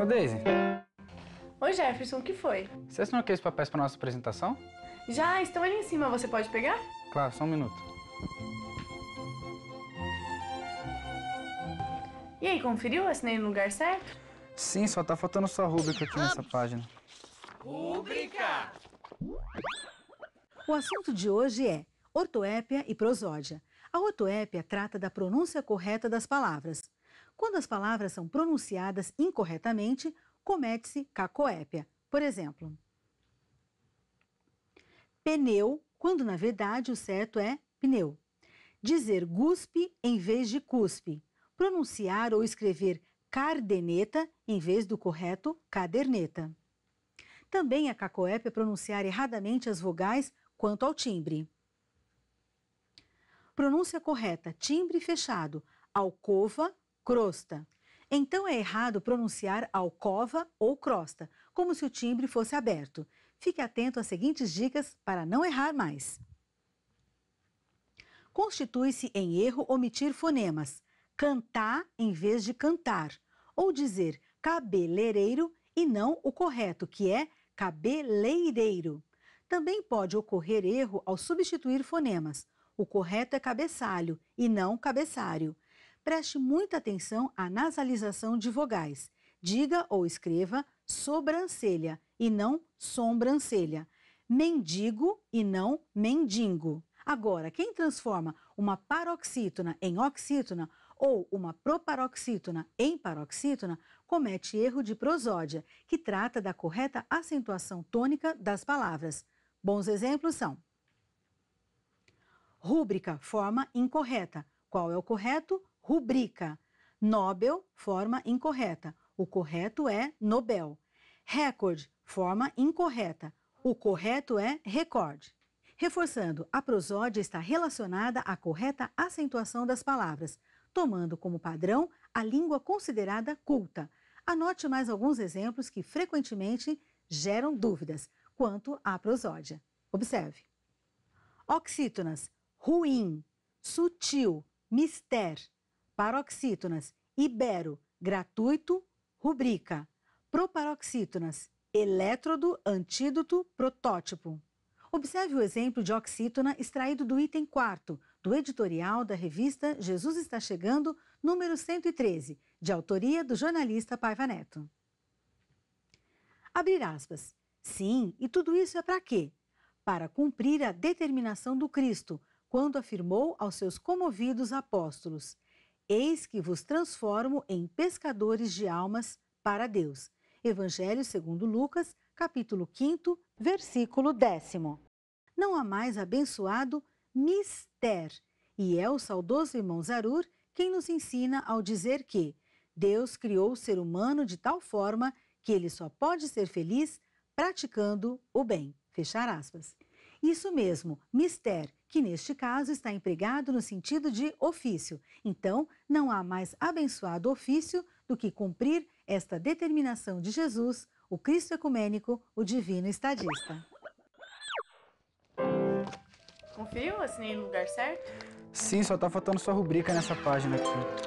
Ô, Daisy. Oi, Jefferson, o que foi? Você assinou aqueles papéis para nossa apresentação? Já, estão ali em cima, você pode pegar? Claro, só um minuto. E aí, conferiu? Assinei no lugar certo? Sim, só tá faltando sua rúbrica aqui nessa página. Rúbrica! O assunto de hoje é ortoépia e prosódia. A ortoépia trata da pronúncia correta das palavras. Quando as palavras são pronunciadas incorretamente, comete-se cacoépia. Por exemplo, pneu, quando na verdade o certo é pneu. Dizer guspe em vez de cuspe. Pronunciar ou escrever cardeneta em vez do correto caderneta. Também a é cacoépia pronunciar erradamente as vogais quanto ao timbre. Pronúncia correta: timbre fechado, alcova crosta. Então é errado pronunciar alcova ou crosta, como se o timbre fosse aberto. Fique atento às seguintes dicas para não errar mais. Constitui-se em erro omitir fonemas, cantar em vez de cantar, ou dizer cabeleireiro e não o correto, que é cabeleireiro. Também pode ocorrer erro ao substituir fonemas. O correto é cabeçalho e não cabeçário preste muita atenção à nasalização de vogais. Diga ou escreva sobrancelha e não sobrancelha. Mendigo e não mendigo. Agora, quem transforma uma paroxítona em oxítona ou uma proparoxítona em paroxítona comete erro de prosódia, que trata da correta acentuação tônica das palavras. Bons exemplos são: rúbrica, forma incorreta. Qual é o correto? rubrica. Nobel, forma incorreta. O correto é Nobel. Record, forma incorreta. O correto é recorde. Reforçando, a prosódia está relacionada à correta acentuação das palavras, tomando como padrão a língua considerada culta. Anote mais alguns exemplos que frequentemente geram dúvidas quanto à prosódia. Observe. Oxítonas, ruim, sutil, mister, paroxítonas, ibero, gratuito, rubrica, proparoxítonas, elétrodo, antídoto, protótipo. Observe o exemplo de oxítona extraído do item 4 do editorial da revista Jesus Está Chegando, número 113, de autoria do jornalista Paiva Neto. Abrir aspas. Sim, e tudo isso é para quê? Para cumprir a determinação do Cristo, quando afirmou aos seus comovidos apóstolos: Eis que vos transformo em pescadores de almas para Deus. Evangelho segundo Lucas, capítulo 5, versículo 10. Não há mais abençoado mister. E é o saudoso irmão Zarur quem nos ensina ao dizer que Deus criou o ser humano de tal forma que ele só pode ser feliz praticando o bem. Fechar aspas. Isso mesmo, mister, que neste caso está empregado no sentido de ofício. Então, não há mais abençoado ofício do que cumprir esta determinação de Jesus, o Cristo ecumênico, o divino estadista. Confio, assinei no lugar certo? Sim, só está faltando sua rubrica nessa página aqui.